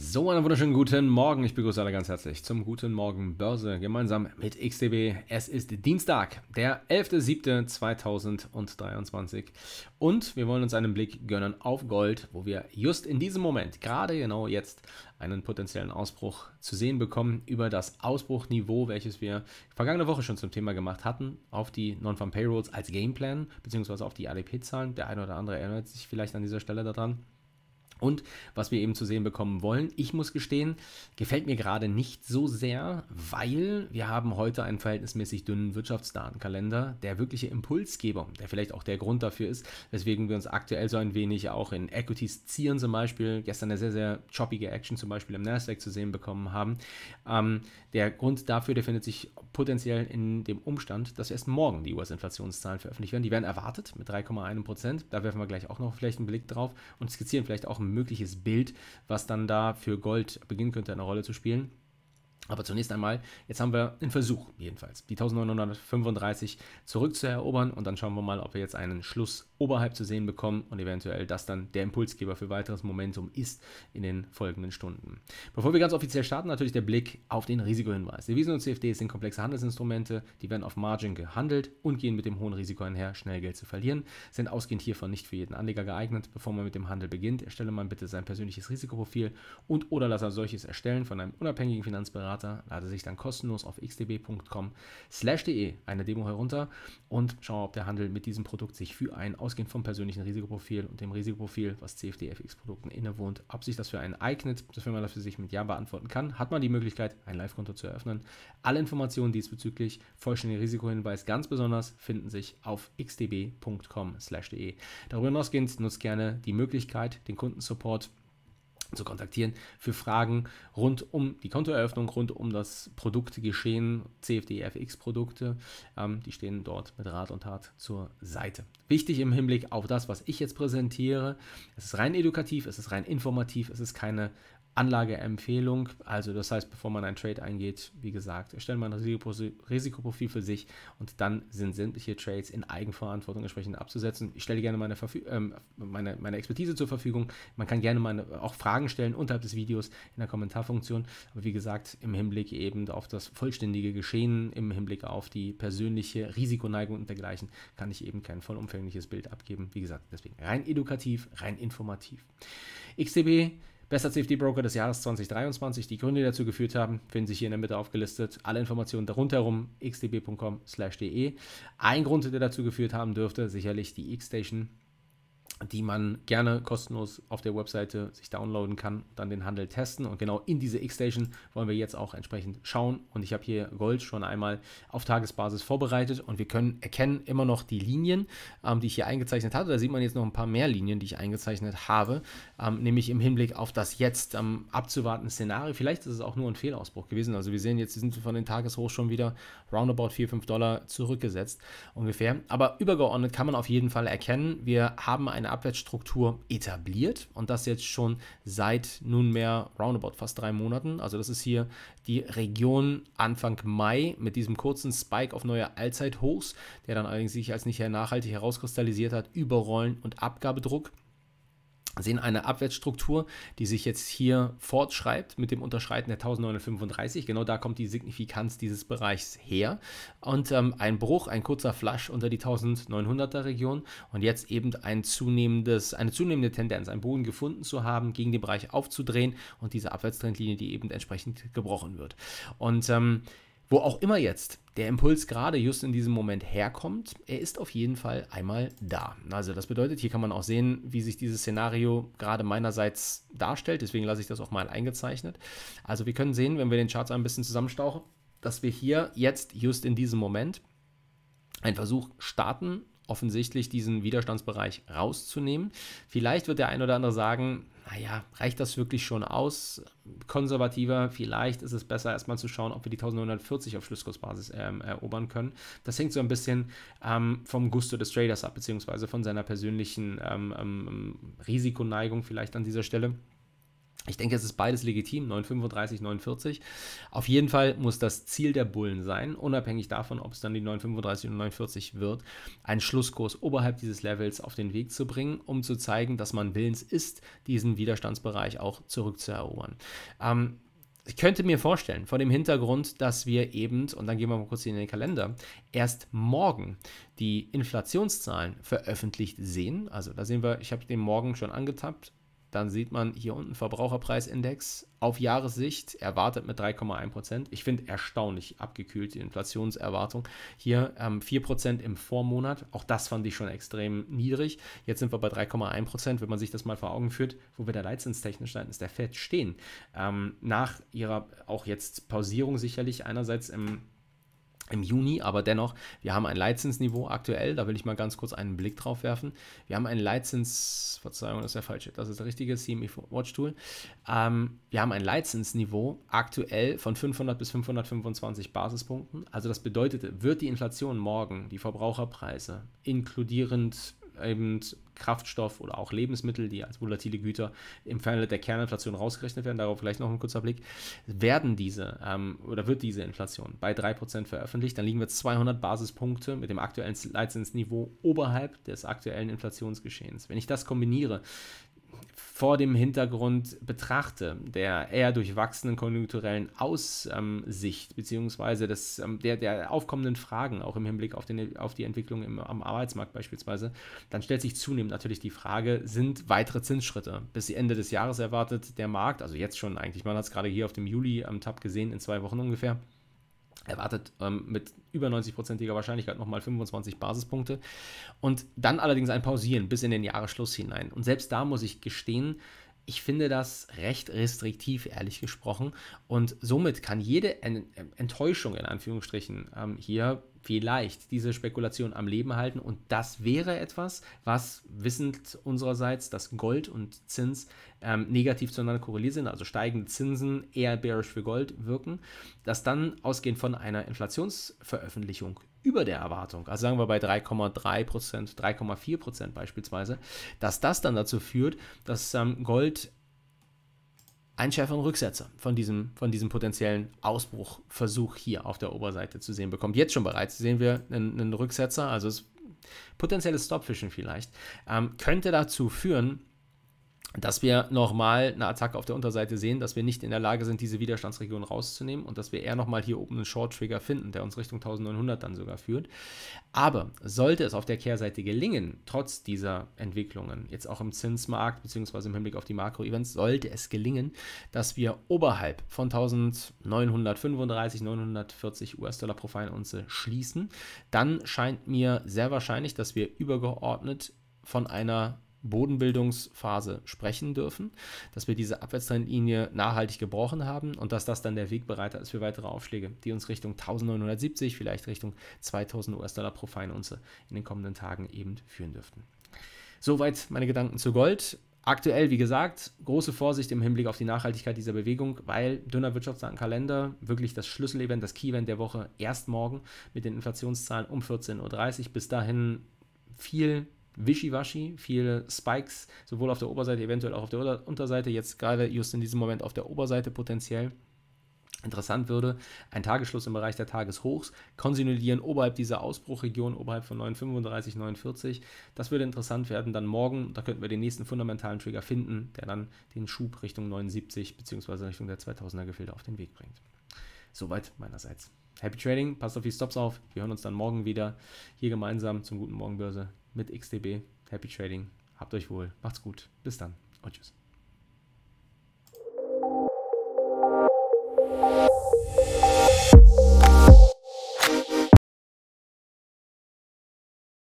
So, einen wunderschönen guten Morgen. Ich begrüße alle ganz herzlich zum Guten Morgen Börse gemeinsam mit XTB. Es ist Dienstag, der 11.07.2023 und wir wollen uns einen Blick gönnen auf Gold, wo wir just in diesem Moment, gerade genau jetzt, einen potenziellen Ausbruch zu sehen bekommen über das Ausbruchniveau, welches wir vergangene Woche schon zum Thema gemacht hatten, auf die Non-Farm Payrolls als Gameplan, beziehungsweise auf die ADP-Zahlen. Der eine oder andere erinnert sich vielleicht an dieser Stelle daran. Und was wir eben zu sehen bekommen wollen, ich muss gestehen, gefällt mir gerade nicht so sehr, weil wir haben heute einen verhältnismäßig dünnen Wirtschaftsdatenkalender, der wirkliche Impulsgeber, der vielleicht auch der Grund dafür ist, weswegen wir uns aktuell so ein wenig auch in Equities zieren zum Beispiel, gestern eine sehr, sehr choppige Action zum Beispiel im Nasdaq zu sehen bekommen haben. Ähm, der Grund dafür, der findet sich potenziell in dem Umstand, dass erst morgen die US-Inflationszahlen veröffentlicht werden. Die werden erwartet mit 3,1 Prozent, da werfen wir gleich auch noch vielleicht einen Blick drauf und skizzieren vielleicht auch ein mögliches Bild, was dann da für Gold beginnen könnte, eine Rolle zu spielen. Aber zunächst einmal, jetzt haben wir einen Versuch jedenfalls, die 1935 zurückzuerobern und dann schauen wir mal, ob wir jetzt einen Schluss oberhalb zu sehen bekommen und eventuell das dann der Impulsgeber für weiteres Momentum ist in den folgenden Stunden. Bevor wir ganz offiziell starten, natürlich der Blick auf den Risikohinweis. Devisen und CFDs sind komplexe Handelsinstrumente, die werden auf Margin gehandelt und gehen mit dem hohen Risiko einher, schnell Geld zu verlieren, sind ausgehend hiervon nicht für jeden Anleger geeignet. Bevor man mit dem Handel beginnt, erstelle man bitte sein persönliches Risikoprofil und oder lasse solches erstellen von einem unabhängigen Finanzberater Berater. Lade sich dann kostenlos auf xdb.com/de eine Demo herunter und schaue, ob der Handel mit diesem Produkt sich für einen ausgehend vom persönlichen Risikoprofil und dem Risikoprofil, was cfdfx produkten innewohnt, ob sich das für einen eignet, dass man dafür sich mit Ja beantworten kann, hat man die Möglichkeit, ein Live-Konto zu eröffnen. Alle Informationen diesbezüglich, vollständiger Risikohinweis ganz besonders, finden sich auf xdb.com/de. Darüber hinausgehend nutzt gerne die Möglichkeit, den Kundensupport zu kontaktieren für Fragen rund um die Kontoeröffnung, rund um das Produktgeschehen, CFD-FX-Produkte. Ähm, die stehen dort mit Rat und Tat zur Seite. Wichtig im Hinblick auf das, was ich jetzt präsentiere. Es ist rein edukativ, es ist rein informativ, es ist keine Anlageempfehlung. Also das heißt, bevor man einen Trade eingeht, wie gesagt, erstellt man ein Risikoprofil für sich und dann sind sämtliche Trades in Eigenverantwortung entsprechend abzusetzen. Ich stelle gerne meine, Verfü ähm, meine, meine Expertise zur Verfügung. Man kann gerne meine, auch Fragen stellen unterhalb des Videos in der Kommentarfunktion. Aber wie gesagt, im Hinblick eben auf das vollständige Geschehen, im Hinblick auf die persönliche Risikoneigung und dergleichen, kann ich eben keinen vollumfänglichen persönliches Bild abgeben. Wie gesagt, deswegen rein edukativ, rein informativ. XTB, bester CFD-Broker des Jahres 2023. Die Gründe, die dazu geführt haben, finden sich hier in der Mitte aufgelistet. Alle Informationen darunter herum, xdb.com/de. Ein Grund, der dazu geführt haben dürfte, sicherlich die X-Station die man gerne kostenlos auf der Webseite sich downloaden kann, dann den Handel testen. Und genau in diese X-Station wollen wir jetzt auch entsprechend schauen. Und ich habe hier Gold schon einmal auf Tagesbasis vorbereitet und wir können erkennen immer noch die Linien, ähm, die ich hier eingezeichnet hatte. Da sieht man jetzt noch ein paar mehr Linien, die ich eingezeichnet habe, ähm, nämlich im Hinblick auf das jetzt ähm, abzuwartende Szenario. Vielleicht ist es auch nur ein Fehlausbruch gewesen. Also wir sehen jetzt, die sind von den Tageshoch schon wieder roundabout 4, 5 Dollar zurückgesetzt ungefähr. Aber übergeordnet kann man auf jeden Fall erkennen, wir haben eine eine Abwärtsstruktur etabliert und das jetzt schon seit nunmehr roundabout fast drei Monaten. Also das ist hier die Region Anfang Mai mit diesem kurzen Spike auf neue Allzeithochs, der dann allerdings sich als nicht nachhaltig herauskristallisiert hat, Überrollen und Abgabedruck sehen eine Abwärtsstruktur, die sich jetzt hier fortschreibt mit dem Unterschreiten der 1935. Genau da kommt die Signifikanz dieses Bereichs her. Und ähm, ein Bruch, ein kurzer Flash unter die 1900er Region und jetzt eben ein zunehmendes, eine zunehmende Tendenz, einen Boden gefunden zu haben, gegen den Bereich aufzudrehen und diese Abwärtstrendlinie, die eben entsprechend gebrochen wird. Und ähm, wo auch immer jetzt der Impuls gerade just in diesem Moment herkommt, er ist auf jeden Fall einmal da. Also das bedeutet, hier kann man auch sehen, wie sich dieses Szenario gerade meinerseits darstellt. Deswegen lasse ich das auch mal eingezeichnet. Also wir können sehen, wenn wir den Charts ein bisschen zusammenstauchen, dass wir hier jetzt just in diesem Moment einen Versuch starten offensichtlich diesen Widerstandsbereich rauszunehmen. Vielleicht wird der ein oder andere sagen, naja, reicht das wirklich schon aus? Konservativer, vielleicht ist es besser, erstmal zu schauen, ob wir die 1940 auf Schlusskursbasis ähm, erobern können. Das hängt so ein bisschen ähm, vom Gusto des Traders ab, beziehungsweise von seiner persönlichen ähm, ähm Risikoneigung vielleicht an dieser Stelle. Ich denke, es ist beides legitim, 935, 940. Auf jeden Fall muss das Ziel der Bullen sein, unabhängig davon, ob es dann die 935 und 940 wird, einen Schlusskurs oberhalb dieses Levels auf den Weg zu bringen, um zu zeigen, dass man willens ist, diesen Widerstandsbereich auch zurückzuerobern. Ähm, ich könnte mir vorstellen, vor dem Hintergrund, dass wir eben, und dann gehen wir mal kurz in den Kalender, erst morgen die Inflationszahlen veröffentlicht sehen. Also da sehen wir, ich habe den morgen schon angetappt, dann sieht man hier unten Verbraucherpreisindex auf Jahressicht erwartet mit 3,1 Ich finde erstaunlich abgekühlt die Inflationserwartung. Hier ähm, 4 im Vormonat. Auch das fand ich schon extrem niedrig. Jetzt sind wir bei 3,1 Wenn man sich das mal vor Augen führt, wo wir da leitzinstechnisch seitens der FED stehen. Ähm, nach ihrer auch jetzt Pausierung sicherlich einerseits im im Juni, aber dennoch, wir haben ein Leitzinsniveau aktuell, da will ich mal ganz kurz einen Blick drauf werfen. Wir haben ein Leitzins, Verzeihung, das ist der falsche, das ist der richtige CME Watch Tool. Ähm, wir haben ein Leitzinsniveau aktuell von 500 bis 525 Basispunkten. Also das bedeutet, wird die Inflation morgen, die Verbraucherpreise, inkludierend eben Kraftstoff oder auch Lebensmittel, die als volatile Güter im Falle der Kerninflation rausgerechnet werden, darauf vielleicht noch ein kurzer Blick, werden diese ähm, oder wird diese Inflation bei 3% veröffentlicht, dann liegen wir 200 Basispunkte mit dem aktuellen Leitzinsniveau oberhalb des aktuellen Inflationsgeschehens. Wenn ich das kombiniere vor dem Hintergrund betrachte, der eher durchwachsenen konjunkturellen Aussicht, beziehungsweise das, ähm, der, der aufkommenden Fragen, auch im Hinblick auf, den, auf die Entwicklung im, am Arbeitsmarkt beispielsweise, dann stellt sich zunehmend natürlich die Frage, sind weitere Zinsschritte bis Ende des Jahres erwartet der Markt, also jetzt schon eigentlich, man hat es gerade hier auf dem Juli am Tab gesehen, in zwei Wochen ungefähr, erwartet ähm, mit über 90-prozentiger Wahrscheinlichkeit nochmal 25 Basispunkte und dann allerdings ein Pausieren bis in den Jahresschluss hinein. Und selbst da muss ich gestehen, ich finde das recht restriktiv, ehrlich gesprochen. Und somit kann jede Enttäuschung in Anführungsstrichen ähm, hier vielleicht diese Spekulation am Leben halten. Und das wäre etwas, was wissend unsererseits, dass Gold und Zins ähm, negativ zueinander korreliert sind, also steigende Zinsen eher bearish für Gold wirken, dass dann ausgehend von einer Inflationsveröffentlichung über der Erwartung, also sagen wir bei 3,3 Prozent, 3,4 Prozent beispielsweise, dass das dann dazu führt, dass ähm, Gold einen schärferen Rücksetzer von diesem, von diesem potenziellen Ausbruchversuch hier auf der Oberseite zu sehen bekommt. Jetzt schon bereits sehen wir einen, einen Rücksetzer, also potenzielles Stopfischen vielleicht, ähm, könnte dazu führen, dass wir nochmal eine Attacke auf der Unterseite sehen, dass wir nicht in der Lage sind, diese Widerstandsregion rauszunehmen und dass wir eher nochmal hier oben einen Short-Trigger finden, der uns Richtung 1900 dann sogar führt. Aber sollte es auf der Kehrseite gelingen, trotz dieser Entwicklungen, jetzt auch im Zinsmarkt beziehungsweise im Hinblick auf die Makro-Events, sollte es gelingen, dass wir oberhalb von 1935, 940 US-Dollar pro Feinunze schließen, dann scheint mir sehr wahrscheinlich, dass wir übergeordnet von einer Bodenbildungsphase sprechen dürfen, dass wir diese Abwärtstrendlinie nachhaltig gebrochen haben und dass das dann der Wegbereiter ist für weitere Aufschläge, die uns Richtung 1970, vielleicht Richtung 2000 US-Dollar pro Feinunze in den kommenden Tagen eben führen dürften. Soweit meine Gedanken zu Gold. Aktuell, wie gesagt, große Vorsicht im Hinblick auf die Nachhaltigkeit dieser Bewegung, weil dünner Wirtschaftsdatenkalender, wirklich das Schlüsselevent, das Key-Event der Woche, erst morgen mit den Inflationszahlen um 14.30 Uhr. Bis dahin viel wischiwaschi, viele Spikes, sowohl auf der Oberseite, eventuell auch auf der Unterseite, jetzt gerade just in diesem Moment auf der Oberseite potenziell. Interessant würde ein Tagesschluss im Bereich der Tageshochs, konsolidieren oberhalb dieser Ausbruchregion, oberhalb von 935, 49. Das würde interessant werden. Dann morgen, da könnten wir den nächsten fundamentalen Trigger finden, der dann den Schub Richtung 79 bzw. Richtung der 2000er Gefilde auf den Weg bringt. Soweit meinerseits. Happy Trading, passt auf die Stops auf. Wir hören uns dann morgen wieder hier gemeinsam zum guten Morgenbörse mit XDB. Happy Trading. Habt euch wohl. Macht's gut. Bis dann und tschüss.